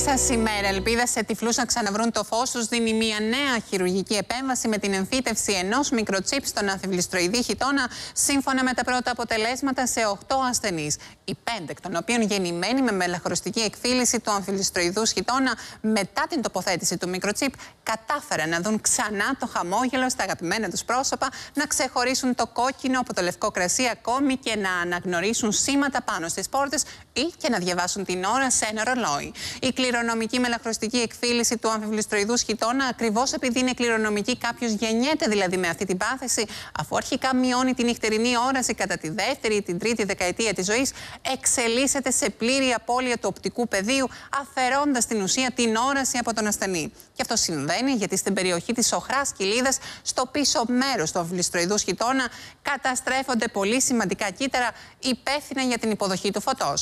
σας ημέρα. Ελπίδα σε τυφλούς να ξαναβρούν το φως τους δίνει μια νέα χειρουργική επέμβαση με την εμφύτευση ενός μικροτσίπ στον ανθιβληστροειδή χιτώνα, σύμφωνα με τα πρώτα αποτελέσματα σε 8 ασθενεί. Οι πέντε, εκ των οποίων γεννημένοι με μελαχρωστική εκφύληση του αμφιλιστροειδού χιτώνα μετά την τοποθέτηση του μικροτσίπ, κατάφεραν να δουν ξανά το χαμόγελο στα αγαπημένα τους πρόσωπα, να ξεχωρίσουν το κόκκινο από το λευκό κρασί ακόμη και να αναγνωρίσουν σήματα πάνω στις πόρτες ή και να διαβάσουν την ώρα σε ένα ρολόι. Η κληρονομική μελαχρωστική εκφύληση του αμφιβληστροειδού χιτώνα, ακριβώς επειδή είναι κληρονομική, κάποιος γεννιέται δηλαδή με αυτή την πάθηση, αφού αρχικά μειώνει την νυχτερινή όραση κατά τη δεύτερη ή την τρίτη δεκαετία της ζωής, εξελίσσεται σε πλήρη απώλεια του οπτικού πεδίου, αφαιρώντας την ουσία την όραση από τον ασθενή. Και αυτό συμβαίνει γιατί στην περιοχή της οχράς κοιλίδα, στο πίσω μέρος του αμφιβληστροειδού χιτώνα, καταστρέφονται πολύ σημαντικά κύτταρα υπεύθυνα για την υποδοχή του φωτός.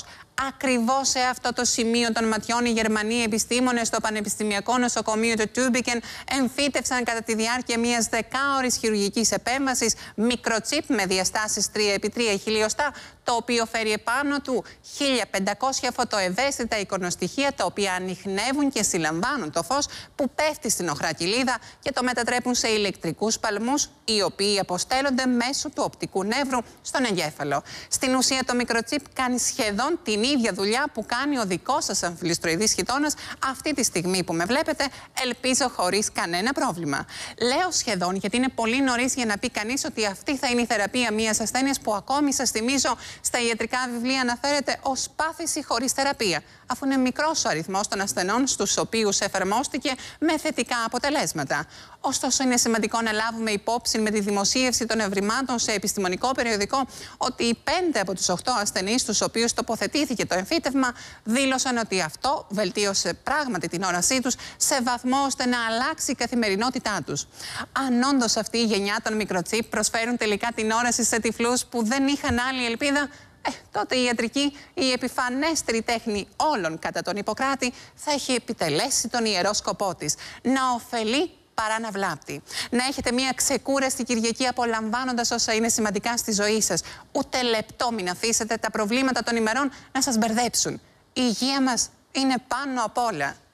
Ακριβώ σε αυτό το σημείο των ματιών η Γερμανοί επιστήμονες στο Πανεπιστημιακό Νοσοκομείο του Τούμπικεν εμφύτευσαν κατά τη διάρκεια μιας δεκάωρης χειρουργικής επέμβασης μικροτσίπ με διαστάσεις 3x3 χιλιοστά, το οποίο φέρει επάνω του 1500 φωτοευαίσθητα εικονοστοιχεία, τα οποία ανοιχνεύουν και συλλαμβάνουν το φως που πέφτει στην οχρά κοιλίδα και το μετατρέπουν σε ηλεκτρικούς παλμούς, οι οποίοι αποστέλλονται μέσω του οπτικού νεύρου στον εγκέφαλο. Στην ουσία, το μικροτσίπ κάνει σχεδόν την ίδια δουλειά που κάνει ο δικός σας αμφιλιστροειδής αυτή τη στιγμή που με βλέπετε, ελπίζω χωρίς κανένα πρόβλημα. Λέω σχεδόν γιατί είναι πολύ νωρίς για να πει κανείς ότι αυτή θα είναι η θεραπεία μιας ασθένειας που ακόμη σας θυμίζω στα ιατρικά βιβλία αναφέρεται ως πάθηση χωρίς θεραπεία, αφού είναι μικρός ο αριθμός των ασθενών στους οποίους εφαρμόστηκε με θετικά αποτελέσματα. Ωστόσο, είναι σημαντικό να λάβουμε υπόψη με τη δημοσίευση των ευρημάτων σε επιστημονικό περιοδικό ότι οι πέντε από τους 8 ασθενείς, στους οποίους τοποθετήθηκε το εμφύτευμα, δήλωσαν ότι αυτό βελτιώθηκε βελτίωσε πράγματι την όρασή τους σε βαθμό ώστε να αλλάξει η καθημερινότητά τους. Αν όντως αυτή η γενιά των μικροτσίπ προσφέρουν τελικά την όραση σε τυφλούς που δεν είχαν άλλη ελπίδα, ε, τότε η ιατρική, η επιφανέστερη τέχνη όλων κατά τον Ιπποκράτη, θα έχει επιτελέσει τον ιερό σκοπό της. Να ωφελεί παρά να βλάπτει. Να έχετε μια ξεκούραστη Κυριακή απολαμβάνοντας όσα είναι σημαντικά στη ζωή σας. Ούτε λεπτό μην αφήσετε τα προβλήματα των ημερών να σας μπερδέψουν. Η υγεία μας είναι πάνω απ' όλα